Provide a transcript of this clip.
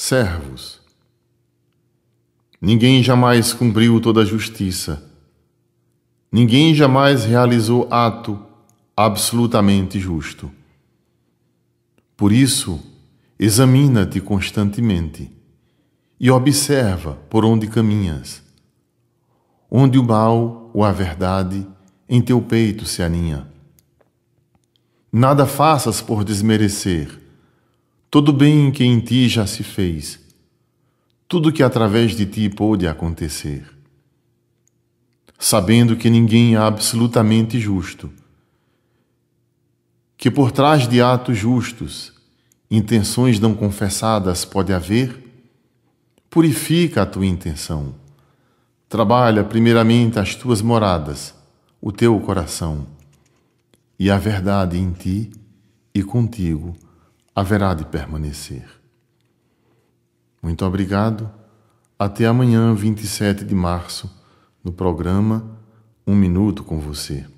servos. Ninguém jamais cumpriu toda a justiça. Ninguém jamais realizou ato absolutamente justo. Por isso, examina-te constantemente e observa por onde caminhas. Onde o mal ou a verdade em teu peito se aninha. Nada faças por desmerecer todo bem que em ti já se fez, tudo que através de ti pôde acontecer. Sabendo que ninguém é absolutamente justo, que por trás de atos justos, intenções não confessadas pode haver, purifica a tua intenção. Trabalha primeiramente as tuas moradas, o teu coração, e a verdade em ti e contigo haverá de permanecer. Muito obrigado. Até amanhã, 27 de março, no programa Um Minuto com Você.